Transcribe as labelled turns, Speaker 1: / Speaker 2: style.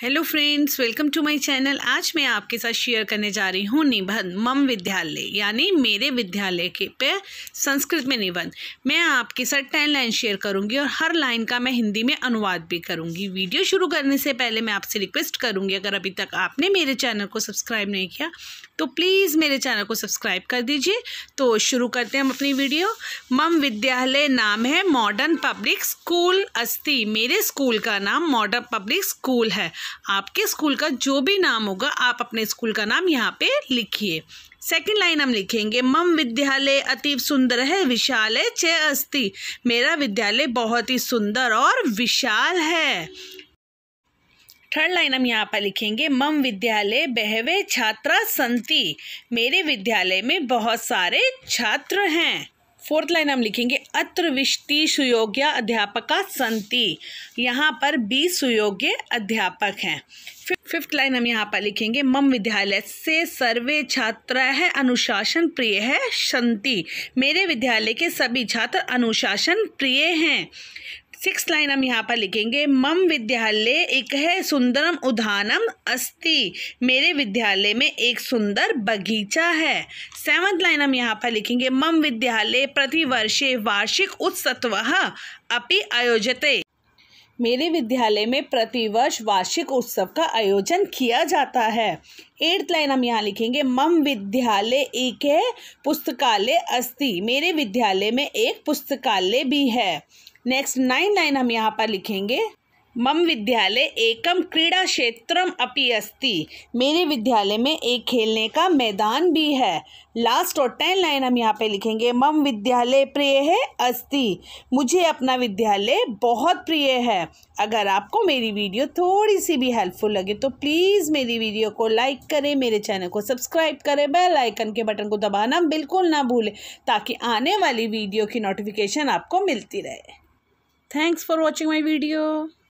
Speaker 1: hello friends welcome to my channel आज मैं आपके साथ शेयर करने जा रही हूँ निबंध मम विद्यालय यानी मेरे विद्यालय के पे संस्कृत में निबंध मैं आपके साथ टेन लाइन शेयर करूँगी और हर लाइन का मैं हिंदी में अनुवाद भी करूँगी वीडियो शुरू करने से पहले मैं आपसे रिक्वेस्ट करूँगी अगर अभी तक आपने मेरे चैनल को सब्सक्राइब नहीं किया तो प्लीज़ मेरे चैनल को सब्सक्राइब कर दीजिए तो शुरू करते हैं हम अपनी वीडियो मम विद्यालय नाम है मॉडर्न पब्लिक स्कूल अस्थि मेरे स्कूल का नाम मॉडर्न पब्लिक स्कूल है आपके स्कूल का जो भी नाम होगा आप अपने स्कूल का नाम यहाँ पे लिखिए सेकंड लाइन हम लिखेंगे मम विद्यालय अतीब सुंदर है विशाल है च अस्थि मेरा विद्यालय बहुत ही सुंदर और विशाल है थर्ड लाइन हम यहाँ पर लिखेंगे मम विद्यालय बहवे छात्रा संति मेरे विद्यालय में बहुत सारे छात्र हैं फोर्थ लाइन हम लिखेंगे अत्र विष्टि सुयोग्य अध्यापका संति यहाँ पर बीस सुयोग्य अध्यापक हैं फिफ्थ लाइन हम यहाँ पर लिखेंगे मम विद्यालय से सर्वे छात्र है अनुशासन प्रिय है शांति मेरे विद्यालय के सभी छात्र अनुशासन प्रिय हैं सिक्स लाइन हम यहाँ पर लिखेंगे मम विद्यालय एक है सुंदरम उदाहरणम अस्ति मेरे विद्यालय में एक सुंदर बगीचा है सेवन्थ लाइन हम यहाँ पर लिखेंगे मम विद्यालय प्रतिवर्षे वार्षिक उत्सव अपि आयोजते मेरे विद्यालय में प्रतिवर्ष वार्षिक उत्सव का आयोजन किया जाता है एट्थ लाइन हम यहाँ लिखेंगे मम विद्यालय एक है पुस्तकालय अस्ति मेरे विद्यालय में एक पुस्तकालय भी है नेक्स्ट नाइन लाइन हम यहाँ पर लिखेंगे मम विद्यालय एकम क्रीड़ा क्षेत्रम अपी अस्ति मेरे विद्यालय में एक खेलने का मैदान भी है लास्ट और टेन लाइन हम यहाँ पे लिखेंगे मम विद्यालय प्रिय है अस्ति मुझे अपना विद्यालय बहुत प्रिय है अगर आपको मेरी वीडियो थोड़ी सी भी हेल्पफुल लगे तो प्लीज़ मेरी वीडियो को लाइक करें मेरे चैनल को सब्सक्राइब करें बेल आइकन के बटन को दबाना बिल्कुल ना भूलें ताकि आने वाली वीडियो की नोटिफिकेशन आपको मिलती रहे thanks for watching my video